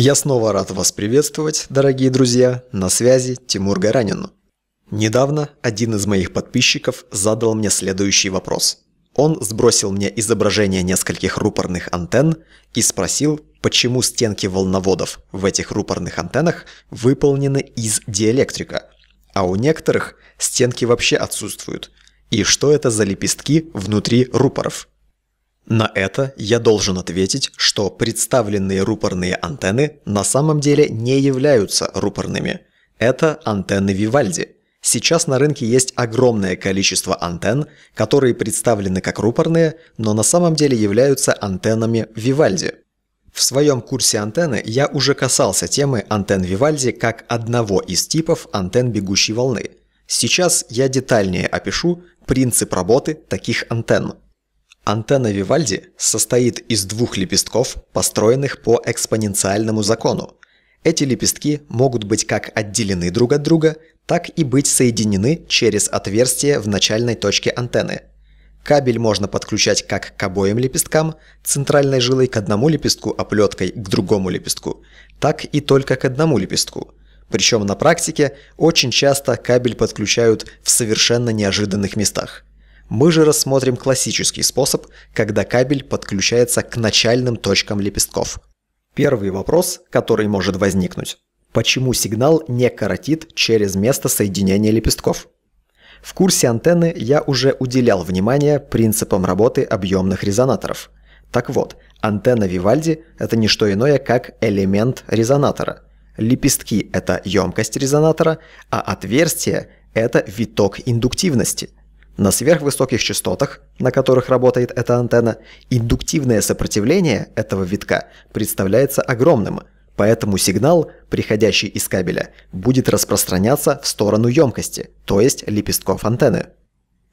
Я снова рад вас приветствовать, дорогие друзья. На связи Тимур Гаранин. Недавно один из моих подписчиков задал мне следующий вопрос. Он сбросил мне изображение нескольких рупорных антенн и спросил, почему стенки волноводов в этих рупорных антеннах выполнены из диэлектрика, а у некоторых стенки вообще отсутствуют. И что это за лепестки внутри рупоров? На это я должен ответить, что представленные рупорные антенны на самом деле не являются рупорными. Это антенны Вивальди. Сейчас на рынке есть огромное количество антенн, которые представлены как рупорные, но на самом деле являются антеннами Вивальди. В своем курсе антенны я уже касался темы антенн Вивальди как одного из типов антенн бегущей волны. Сейчас я детальнее опишу принцип работы таких антенн. Антенна Вивальди состоит из двух лепестков, построенных по экспоненциальному закону. Эти лепестки могут быть как отделены друг от друга, так и быть соединены через отверстие в начальной точке антенны. Кабель можно подключать как к обоим лепесткам, центральной жилой к одному лепестку, оплеткой к другому лепестку, так и только к одному лепестку. Причем на практике очень часто кабель подключают в совершенно неожиданных местах. Мы же рассмотрим классический способ, когда кабель подключается к начальным точкам лепестков. Первый вопрос, который может возникнуть. Почему сигнал не коротит через место соединения лепестков? В курсе антенны я уже уделял внимание принципам работы объемных резонаторов. Так вот, антенна Вивальди – это не что иное, как элемент резонатора. Лепестки – это емкость резонатора, а отверстие – это виток индуктивности – на сверхвысоких частотах, на которых работает эта антенна, индуктивное сопротивление этого витка представляется огромным, поэтому сигнал, приходящий из кабеля, будет распространяться в сторону емкости, то есть лепестков антенны.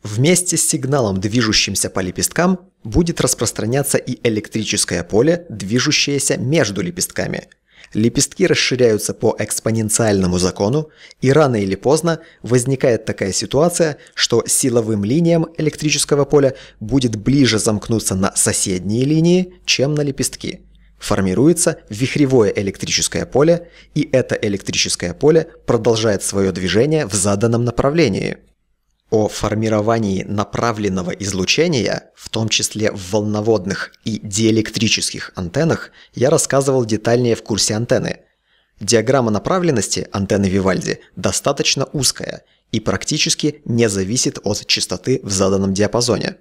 Вместе с сигналом, движущимся по лепесткам, будет распространяться и электрическое поле, движущееся между лепестками – Лепестки расширяются по экспоненциальному закону, и рано или поздно возникает такая ситуация, что силовым линиям электрического поля будет ближе замкнуться на соседние линии, чем на лепестки. Формируется вихревое электрическое поле, и это электрическое поле продолжает свое движение в заданном направлении – о формировании направленного излучения, в том числе в волноводных и диэлектрических антеннах, я рассказывал детальнее в курсе антенны. Диаграмма направленности антенны Вивальди достаточно узкая и практически не зависит от частоты в заданном диапазоне.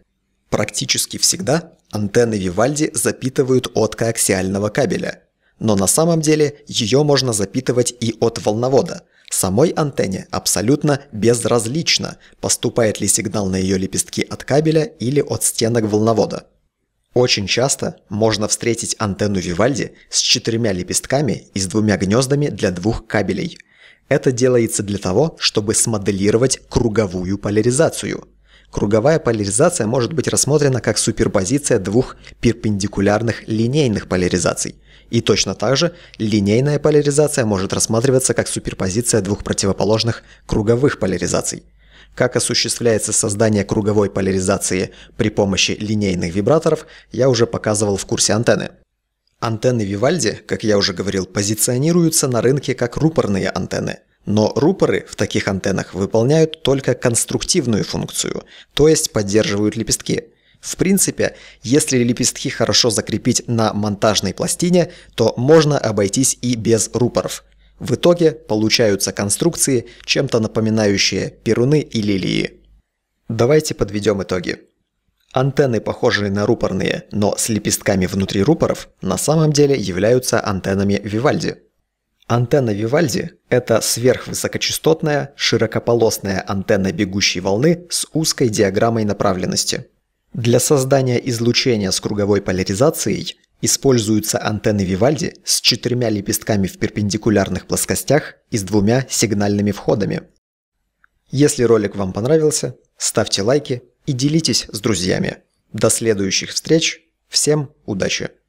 Практически всегда антенны Вивальди запитывают от коаксиального кабеля, но на самом деле ее можно запитывать и от волновода – Самой антенне абсолютно безразлично, поступает ли сигнал на ее лепестки от кабеля или от стенок волновода. Очень часто можно встретить антенну Вивальди с четырьмя лепестками и с двумя гнездами для двух кабелей. Это делается для того, чтобы смоделировать круговую поляризацию. Круговая поляризация может быть рассмотрена как суперпозиция двух перпендикулярных линейных поляризаций. И точно так же линейная поляризация может рассматриваться как суперпозиция двух противоположных круговых поляризаций. Как осуществляется создание круговой поляризации при помощи линейных вибраторов, я уже показывал в курсе антенны. Антенны Вивальди, как я уже говорил, позиционируются на рынке как рупорные антенны. Но рупоры в таких антеннах выполняют только конструктивную функцию, то есть поддерживают лепестки – в принципе, если лепестки хорошо закрепить на монтажной пластине, то можно обойтись и без рупоров. В итоге получаются конструкции, чем-то напоминающие перуны и лилии. Давайте подведем итоги. Антенны, похожие на рупорные, но с лепестками внутри рупоров, на самом деле являются антеннами Вивальди. Антенна Вивальди – это сверхвысокочастотная, широкополосная антенна бегущей волны с узкой диаграммой направленности – для создания излучения с круговой поляризацией используются антенны Вивальди с четырьмя лепестками в перпендикулярных плоскостях и с двумя сигнальными входами. Если ролик вам понравился, ставьте лайки и делитесь с друзьями. До следующих встреч. Всем удачи!